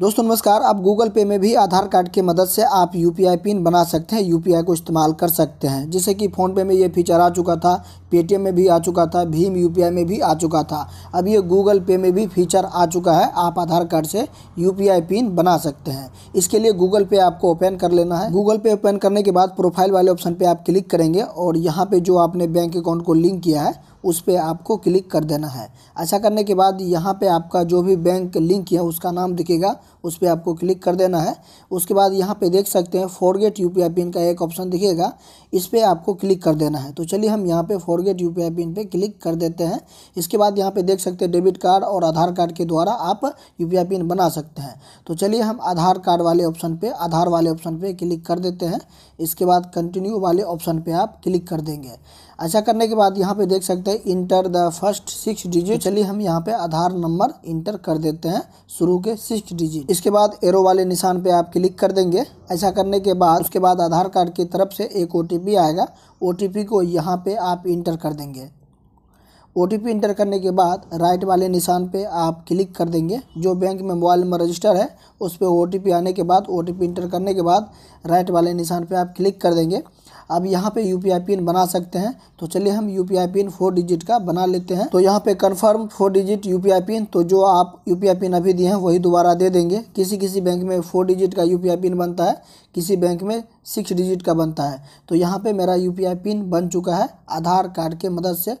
दोस्तों नमस्कार आप गूगल पे में भी आधार कार्ड की मदद से आप यू पिन बना सकते हैं यू को इस्तेमाल कर सकते हैं जैसे कि फ़ोनपे में ये फीचर आ चुका था पेटीएम में भी आ चुका था भीम यू में भी आ चुका था अब ये गूगल पे में भी फीचर आ चुका है आप आधार कार्ड से यू पिन बना सकते हैं इसके लिए गूगल पे आपको ओपन कर लेना है गूगल पे ओपन करने के बाद प्रोफाइल वाले ऑप्शन पर आप क्लिक करेंगे और यहाँ पर जो आपने बैंक अकाउंट को लिंक किया है उस पर आपको क्लिक कर देना है अच्छा करने के बाद यहाँ पे आपका जो भी बैंक लिंक है उसका नाम दिखेगा उस पर आपको क्लिक कर देना है उसके बाद यहाँ पे देख सकते हैं फॉरगेट यू पिन का एक ऑप्शन दिखेगा इस पर आपको क्लिक कर देना है तो चलिए हम यहाँ पे फॉरगेट यू पिन पे क्लिक कर देते हैं इसके बाद यहाँ पे देख सकते हैं डेबिट कार्ड और आधार कार्ड के द्वारा आप यू पिन बना सकते हैं तो चलिए हम आधार कार्ड वाले ऑप्शन पर आधार वाले ऑप्शन पर क्लिक कर देते हैं इसके बाद कंटिन्यू वाले ऑप्शन पे आप क्लिक कर देंगे अच्छा करने के बाद यहाँ पे देख सकते हैं कहते हैं enter the first six digit चलिए हम यहाँ पे आधार नंबर इंटर कर देते हैं शुरू के सिक्स डिजिट इसके बाद एरो वाले निशान पे आप क्लिक कर देंगे ऐसा करने के बाद उसके बाद आधार कार्ड की तरफ से एक ओ आएगा ओ को यहाँ पे आप इंटर कर देंगे ओ इंटर करने के बाद राइट वाले निशान पे आप क्लिक कर देंगे जो बैंक में मोबाइल नंबर रजिस्टर है उस पर ओ आने के बाद ओ इंटर करने के बाद राइट वाले निशान पे आप क्लिक कर देंगे अब यहाँ पे यू पिन बना सकते हैं तो चलिए हम यू पिन फोर डिजिट का बना लेते हैं तो यहाँ पे confirm four digit U PIN तो जो आप यू पिन अभी दिए हैं वही दोबारा दे देंगे किसी किसी बैंक में फोर डिजिट का यू पिन बनता है किसी बैंक में सिक्स डिजिट का बनता है तो यहाँ पे मेरा यू पिन बन चुका है आधार कार्ड के मदद से